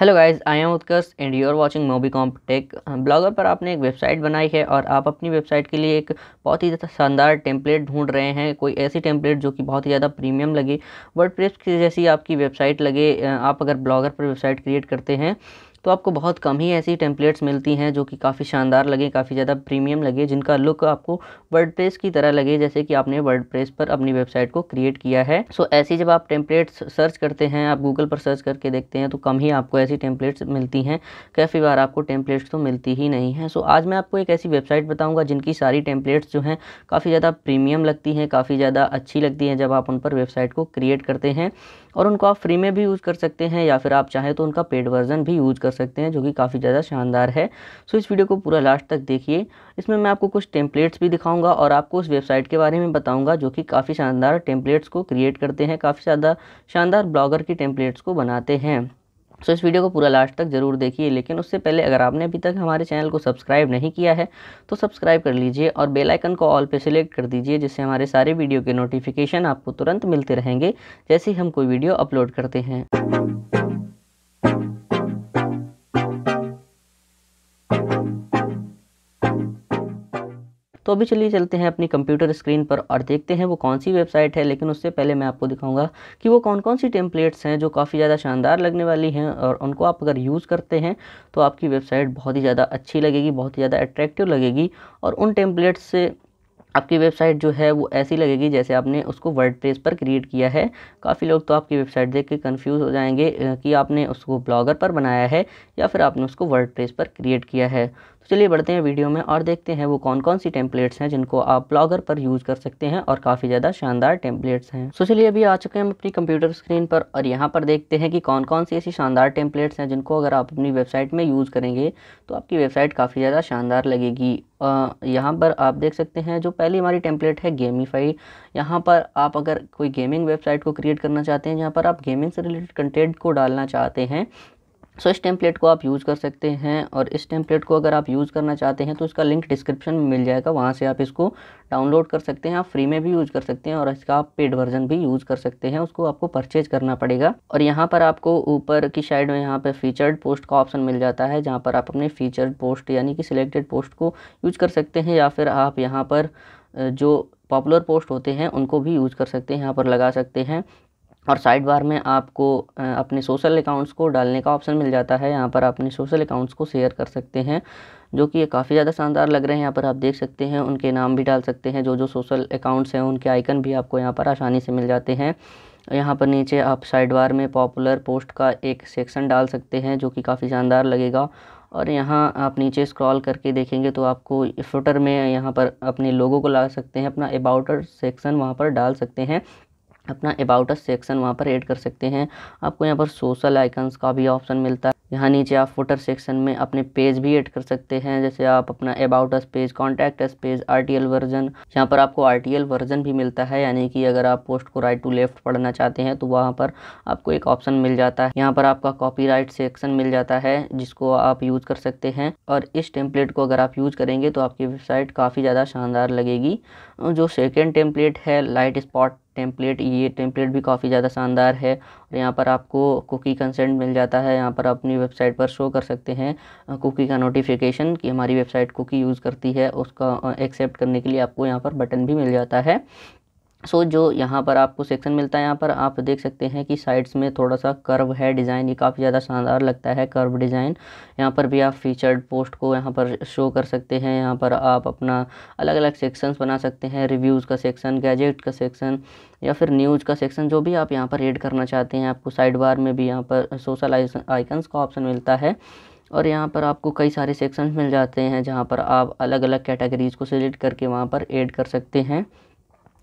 hello guys I am Utkarsh and you are watching Mobi Tech Blogger पर आपने एक website बनाई है और आप अपनी वेबसाइट के लिए एक बहुत ही ज़्यादा शानदार टेम्पलेट ढूंढ रहे हैं कोई ऐसी टेम्पलेट जो कि बहुत ही ज़्यादा प्रीमियम लगे वर्ड की जैसी आपकी वेबसाइट लगे आप अगर ब्लॉगर पर वेबसाइट क्रिएट करते हैं तो आपको बहुत कम ही ऐसी टेम्पलेट्स मिलती हैं जो कि काफ़ी शानदार लगे काफ़ी ज़्यादा प्रीमियम लगे जिनका लुक आपको वर्ड की तरह लगे जैसे कि आपने वर्ड पर अपनी वेबसाइट को क्रिएट किया है सो ऐसी जब आप टेम्पलेट्स सर्च करते हैं आप गूगल पर सर्च करके देखते हैं तो कम ही आपको ऐसी टेम्पलेट्स मिलती हैं काफ़ी बार आपको टेम्पलेट्स तो मिलती ही नहीं है सो आज मैं आपको एक ऐसी वेबसाइट बताऊँगा जिनकी सारी टेम्पलेट्स जो हैं काफ़ी ज़्यादा प्रीमियम लगती हैं काफ़ी ज़्यादा अच्छी लगती हैं जब आप उन पर वेबसाइट को क्रिएट करते हैं और उनको आप फ्री में भी यूज़ कर सकते हैं या फिर आप चाहें तो उनका पेड वर्जन भी यूज़ कर कर सकते हैं जो कि काफ़ी ज़्यादा शानदार है सो इस वीडियो को पूरा लास्ट तक देखिए इसमें मैं आपको कुछ टेम्पलेट्स भी दिखाऊंगा और आपको उस वेबसाइट के बारे में बताऊंगा जो कि काफ़ी शानदार टेम्पलेट्स को क्रिएट करते हैं काफ़ी ज़्यादा शानदार ब्लॉगर की टेम्पलेट्स को बनाते हैं सो so, इस वीडियो को पूरा लास्ट तक जरूर देखिए लेकिन उससे पहले अगर आपने अभी तक हमारे चैनल को सब्सक्राइब नहीं किया है तो सब्सक्राइब कर लीजिए और बेल आइकन को ऑल पे सिलेक्ट कर दीजिए जिससे हमारे सारे वीडियो के नोटिफिकेशन आपको तुरंत मिलते रहेंगे जैसे ही हम कोई वीडियो अपलोड करते हैं तो अभी चलिए चलते हैं अपनी कंप्यूटर स्क्रीन पर और देखते हैं वो कौन सी वेबसाइट है लेकिन उससे पहले मैं आपको दिखाऊंगा कि वो कौन कौन सी टेम्पलेट्स हैं जो काफ़ी ज़्यादा शानदार लगने वाली हैं और उनको आप अगर यूज़ करते हैं तो आपकी वेबसाइट बहुत ही ज़्यादा अच्छी लगेगी बहुत ही ज़्यादा अट्रैक्टिव लगेगी और उन टेम्पलेट्स से आपकी वेबसाइट जो है वो ऐसी लगेगी जैसे आपने उसको वर्ड पर क्रिएट किया है काफ़ी लोग तो आपकी वेबसाइट देख के कन्फ्यूज़ हो जाएंगे कि आपने उसको ब्लॉगर पर बनाया है या फिर आपने उसको वर्ड पर क्रिएट किया है चलिए बढ़ते हैं वीडियो में और देखते हैं वो कौन कौन सी टेम्पलेट्स हैं जिनको आप ब्लॉगर पर यूज़ कर सकते हैं और काफ़ी ज़्यादा शानदार टेम्पलेट्स हैं सो चलिए अभी आ चुके हैं हम अपनी कंप्यूटर स्क्रीन पर और यहाँ पर देखते हैं कि कौन कौन सी ऐसी शानदार टेम्पलेट्स हैं जिनको अगर आप अपनी वेबसाइट में यूज़ करेंगे तो आपकी वेबसाइट काफ़ी ज़्यादा शानदार लगेगी यहाँ पर आप देख सकते हैं जो पहली हमारी टेम्पलेट है गेमीफाई यहाँ पर आप अगर कोई गेमिंग वेबसाइट को क्रिएट करना चाहते हैं जहाँ पर आप गेमिंग से रिलेटेड कंटेंट को डालना चाहते हैं सो so, इस टेम्पलेट को आप यूज़ कर सकते हैं और इस टेम्पलेट को अगर आप यूज़ करना चाहते हैं तो इसका लिंक डिस्क्रिप्शन में मिल जाएगा वहाँ से आप इसको डाउनलोड कर सकते हैं आप फ्री में भी यूज़ कर सकते हैं और इसका आप पेड वर्जन भी यूज़ कर सकते हैं उसको आपको परचेज करना पड़ेगा और यहाँ पर आपको ऊपर की साइड में यहाँ पर फीचर्ड पोस्ट का ऑप्शन मिल जाता है जहाँ पर आप अपने फीचर्ड पोस्ट यानी कि सिलेक्टेड पोस्ट को यूज़ कर सकते हैं या फिर आप यहाँ पर जो पॉपुलर पोस्ट होते हैं उनको भी यूज़ कर सकते हैं यहाँ पर लगा सकते हैं और साइड बार में आपको अपने सोशल अकाउंट्स को डालने का ऑप्शन मिल जाता है यहाँ पर आप अपने सोशल अकाउंट्स को शेयर कर सकते हैं जो कि ये काफ़ी ज़्यादा शानदार लग रहे हैं यहाँ पर आप देख सकते हैं उनके नाम भी डाल सकते हैं जो जो सोशल अकाउंट्स हैं उनके आइकन भी आपको यहाँ पर आसानी से मिल जाते हैं यहाँ पर नीचे आप साइड बार में पॉपुलर पोस्ट का एक सेक्शन डाल सकते हैं जो कि काफ़ी शानदार लगेगा और यहाँ आप नीचे स्क्रॉल करके देखेंगे तो आपको फुटर में यहाँ पर अपने लोगों को ला सकते हैं अपना अबाउटर सेक्शन वहाँ पर डाल सकते हैं अपना अबाउट अस सेक्शन वहाँ पर ऐड कर सकते हैं आपको यहाँ पर सोशल आइकन्स का भी ऑप्शन मिलता है यहाँ नीचे आप फुटर सेक्शन में अपने पेज भी ऐड कर सकते हैं जैसे आप अपना about us page contact us page RTL version यहाँ पर आपको आरटीएल वर्जन भी मिलता है यानी कि अगर आप पोस्ट को राइट टू लेफ्ट पढ़ना चाहते हैं तो वहाँ पर आपको एक ऑप्शन मिल जाता है यहाँ पर आपका राइट सेक्शन मिल जाता है जिसको आप यूज़ कर सकते हैं और इस टेम्पलेट को अगर आप यूज़ करेंगे तो आपकी वेबसाइट काफ़ी ज़्यादा शानदार लगेगी जो सेकेंड टेम्पलेट है लाइट स्पॉट टेम्पलेट ये टेम्पलेट भी काफ़ी ज़्यादा शानदार है और यहाँ पर आपको कुकी कंसेंट मिल जाता है यहाँ पर अपनी वेबसाइट पर शो कर सकते हैं कुकी का नोटिफिकेशन कि हमारी वेबसाइट कुकी यूज़ करती है उसका एक्सेप्ट करने के लिए आपको यहाँ पर बटन भी मिल जाता है सो so, जो यहाँ पर आपको सेक्शन मिलता है यहाँ पर आप देख सकते हैं कि साइड्स में थोड़ा सा कर्व है डिज़ाइन ये काफ़ी ज़्यादा शानदार लगता है कर्व डिज़ाइन यहाँ पर भी आप फीचर्ड पोस्ट को यहाँ पर शो कर सकते हैं यहाँ पर आप अपना अलग अलग सेक्शंस बना सकते हैं रिव्यूज़ का सेक्शन गैजेट का सेक्शन या फिर न्यूज़ का सेक्शन जो भी आप यहाँ पर एड करना चाहते हैं आपको साइड बार में भी यहाँ पर सोशल आइकन्स का ऑप्शन मिलता है और यहाँ पर आपको कई सारे सेक्शन मिल जाते हैं जहाँ पर आप अलग अलग कैटेगरीज़ को सिलेक्ट करके वहाँ पर एड कर सकते हैं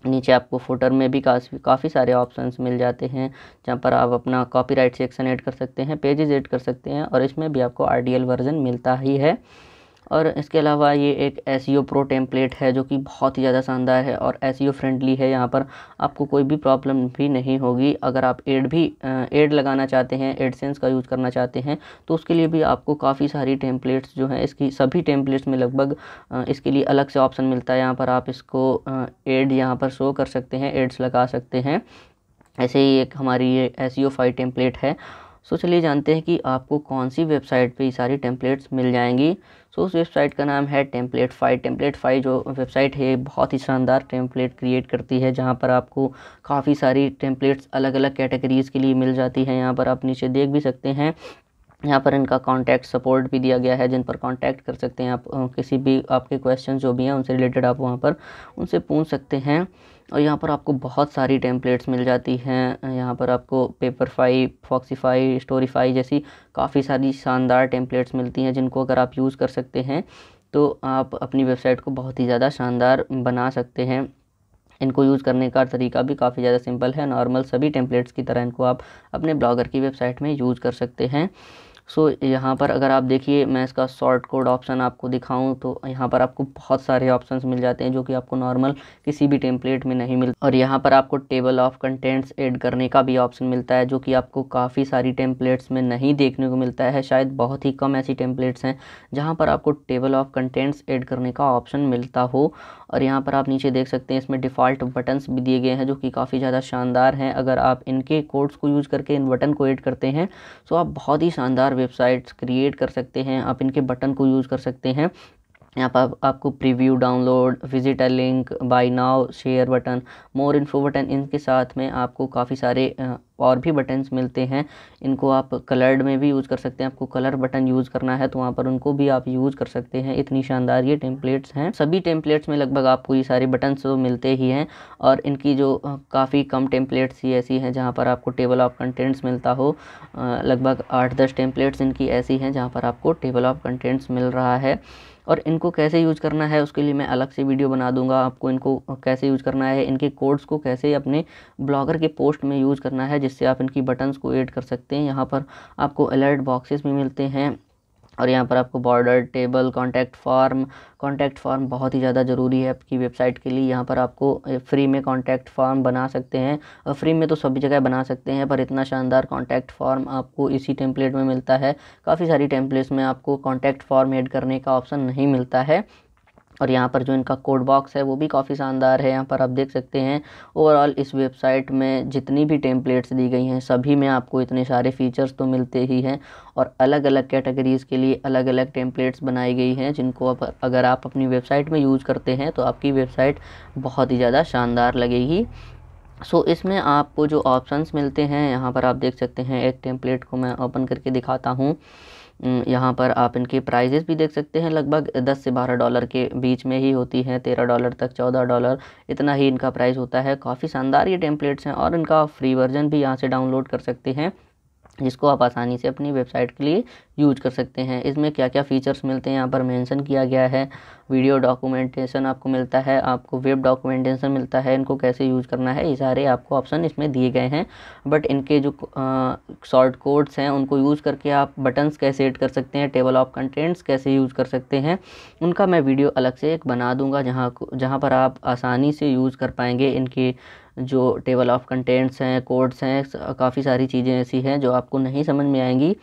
नीचे आपको फोटर में भी काफ़ी काफ़ी सारे ऑप्शंस मिल जाते हैं जहाँ पर आप अपना कॉपीराइट सेक्शन ऐड कर सकते हैं पेजेस ऐड कर सकते हैं और इसमें भी आपको आर वर्जन मिलता ही है और इसके अलावा ये एक एस प्रो टेम्पलेट है जो कि बहुत ही ज़्यादा शानदार है और एस फ्रेंडली e है यहाँ पर आपको कोई भी प्रॉब्लम भी नहीं होगी अगर आप एड भी एड लगाना चाहते हैं एडसेंस का यूज़ करना चाहते हैं तो उसके लिए भी आपको काफ़ी सारी टेम्पलेट्स जो हैं इसकी सभी टेम्पलेट्स में लगभग इसके लिए अलग से ऑप्शन मिलता है यहाँ पर आप इसको एड यहाँ पर शो कर सकते हैं एड्स लगा सकते हैं ऐसे ही एक हमारी ये एस फाइव टेम्पलेट है सो चलिए जानते हैं कि आपको कौन सी वेबसाइट पे ये सारी टेम्पलेट्स मिल जाएंगी सो उस वेबसाइट का नाम है टेम्पलेट फाइव टेम्पलेट फाइव जो वेबसाइट है बहुत ही शानदार टेम्पलेट क्रिएट करती है जहाँ पर आपको काफ़ी सारी टेम्पलेट्स अलग अलग कैटेगरीज़ के लिए मिल जाती है यहाँ पर आप नीचे देख भी सकते हैं यहाँ पर इनका कांटेक्ट सपोर्ट भी दिया गया है जिन पर कांटेक्ट कर सकते हैं आप किसी भी आपके क्वेश्चन जो भी हैं उनसे रिलेटेड आप वहाँ पर उनसे पूछ सकते हैं और यहाँ पर आपको बहुत सारी टेम्पलेट्स मिल जाती हैं यहाँ पर आपको पेपरफाई फॉक्सीफाई स्टोरीफाई जैसी काफ़ी सारी शानदार टेम्पलेट्स मिलती हैं जिनको अगर आप यूज़ कर सकते हैं तो आप अपनी वेबसाइट को बहुत ही ज़्यादा शानदार बना सकते हैं इनको यूज़ करने का तरीका भी काफ़ी ज़्यादा सिंपल है नॉर्मल सभी टेम्पलेट्स की तरह इनको आप अपने ब्लॉगर की वेबसाइट में यूज़ कर सकते हैं सो so, यहाँ पर अगर आप देखिए मैं इसका शॉर्ट कोड ऑप्शन आपको दिखाऊं तो यहाँ पर आपको बहुत सारे ऑप्शंस मिल जाते हैं जो कि आपको नॉर्मल किसी भी टेम्पलेट में नहीं मिलता और यहाँ पर आपको टेबल ऑफ कंटेंट्स ऐड करने का भी ऑप्शन मिलता है जो कि आपको काफ़ी सारी टेम्पलेट्स में नहीं देखने को मिलता है शायद बहुत ही कम ऐसी टेम्पलेट्स हैं जहाँ पर आपको टेबल ऑफ कंटेंट्स ऐड करने का ऑप्शन मिलता हो और यहाँ पर आप नीचे देख सकते हैं इसमें डिफ़ॉल्ट बटन्स भी दिए गए हैं जो कि काफ़ी ज़्यादा शानदार हैं अगर आप इनके कोड्स को यूज़ करके इन बटन को ऐड करते हैं तो आप बहुत ही शानदार वेबसाइट्स क्रिएट कर सकते हैं आप इनके बटन को यूज़ कर सकते हैं यहाँ पर आप, आपको preview download visitor link buy now share button more info button इनके साथ में आपको काफ़ी सारे और भी बटन्स मिलते हैं इनको आप कलर्ड में भी यूज़ कर सकते हैं आपको कलर बटन यूज़ करना है तो वहाँ पर उनको भी आप यूज़ कर सकते हैं इतनी शानदार ये टेम्पलेट्स हैं सभी टेम्पलेट्स में लगभग आपको ये सारे बटन्स तो मिलते ही हैं और इनकी जो काफ़ी कम टेम्पलेट्स ही ऐसी हैं जहाँ पर आपको टेबल ऑफ कंटेंट्स मिलता हो लगभग आठ दस टेम्पलेट्स इनकी ऐसी हैं जहाँ पर आपको टेबल ऑफ कंटेंट्स मिल रहा है और इनको कैसे यूज करना है उसके लिए मैं अलग से वीडियो बना दूंगा आपको इनको कैसे यूज करना है इनके कोड्स को कैसे अपने ब्लॉगर के पोस्ट में यूज करना है जिससे आप इनकी बटन्स को ऐड कर सकते हैं यहाँ पर आपको अलर्ट बॉक्सेस भी मिलते हैं और यहाँ पर आपको border table contact form contact form बहुत ही ज़्यादा ज़रूरी है आपकी वेबसाइट के लिए यहाँ पर आपको फ्री में कॉन्टैक्ट फॉर्म बना सकते हैं और फ्री में तो सभी जगह बना सकते हैं पर इतना शानदार कॉन्टैक्ट फॉर्म आपको इसी टेम्पलेट में मिलता है काफ़ी सारी टेम्पलेट्स में आपको कॉन्टैक्ट फॉर्म एड करने का ऑप्शन नहीं मिलता है और यहाँ पर जो इनका कोड बॉक्स है वो भी काफ़ी शानदार है यहाँ पर आप देख सकते हैं ओवरऑल इस वेबसाइट में जितनी भी टेम्पलेट्स दी गई हैं सभी में आपको इतने सारे फीचर्स तो मिलते ही हैं और अलग अलग कैटेगरीज़ के लिए अलग अलग टेम्पलेट्स बनाई गई हैं जिनको आप अगर आप अपनी वेबसाइट में यूज़ करते हैं तो आपकी वेबसाइट बहुत ही ज़्यादा शानदार लगेगी सो so, इसमें आपको जो ऑप्शंस मिलते हैं यहाँ पर आप देख सकते हैं एक टेम्पलेट को मैं ओपन करके दिखाता हूँ यहाँ पर आप इनकी प्राइजेस भी देख सकते हैं लगभग दस से बारह डॉलर के बीच में ही होती हैं तेरह डॉलर तक चौदह डॉलर इतना ही इनका प्राइस होता है काफ़ी शानदार ये टेम्पलेट्स हैं और इनका फ्री वर्जन भी यहाँ से डाउनलोड कर सकते हैं जिसको आप आसानी से अपनी वेबसाइट के लिए यूज कर सकते हैं इसमें क्या क्या फ़ीचर्स मिलते हैं यहाँ पर मेंशन किया गया है वीडियो डॉक्यूमेंटेशन आपको मिलता है आपको वेब डॉक्यूमेंटेशन मिलता है इनको कैसे यूज करना है ये सारे आपको ऑप्शन इसमें दिए गए हैं बट इनके जो शॉर्ट कोड्स हैं उनको यूज़ करके आप बटन्स कैसे एड कर सकते हैं टेबल ऑफ कंटेंट्स कैसे यूज़ कर सकते हैं उनका मैं वीडियो अलग से एक बना दूँगा जहाँ जहाँ पर आप आसानी से यूज़ कर पाएंगे इनके जो टेबल ऑफ कंटेंट्स हैं कोड्स हैं काफ़ी सारी चीज़ें ऐसी हैं जो आपको नहीं समझ में आएंगी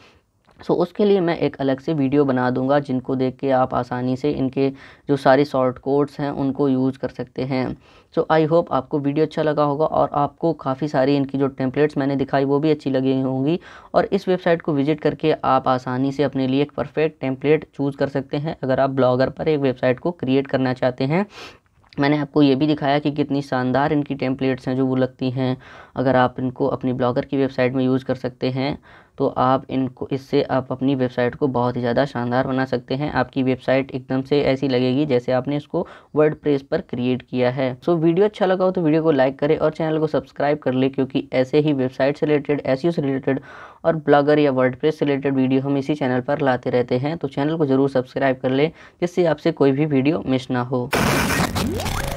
सो so, उसके लिए मैं एक अलग से वीडियो बना दूंगा जिनको देख के आप आसानी से इनके जो सारे शॉर्ट कोड्स हैं उनको यूज़ कर सकते हैं सो आई होप आपको वीडियो अच्छा लगा होगा और आपको काफ़ी सारी इनकी जो टेम्पलेट्स मैंने दिखाई वो भी अच्छी लगी होंगी और इस वेबसाइट को विजिट करके आप आसानी से अपने लिए एक परफेक्ट टेम्पलेट चूज़ कर सकते हैं अगर आप ब्लॉगर पर एक वेबसाइट को क्रिएट करना चाहते हैं मैंने आपको ये भी दिखाया कि कितनी शानदार इनकी टेम्पलेट्स हैं जो वो लगती हैं अगर आप इनको अपनी ब्लॉगर की वेबसाइट में यूज़ कर सकते हैं तो आप इनको इससे आप अपनी वेबसाइट को बहुत ही ज़्यादा शानदार बना सकते हैं आपकी वेबसाइट एकदम से ऐसी लगेगी जैसे आपने इसको वर्ड पर क्रिएट किया है सो so, वीडियो अच्छा लगा हो तो वीडियो को लाइक करें और चैनल को सब्सक्राइब कर ले क्योंकि ऐसे ही वेबसाइट से रिलेटेड एस से रिलेटेड और ब्लॉगर या वर्ड से रिलेटेड वीडियो हम इसी चैनल पर लाते रहते हैं तो चैनल को ज़रूर सब्सक्राइब कर लें जिससे आपसे कोई भी वीडियो मिस ना हो Thank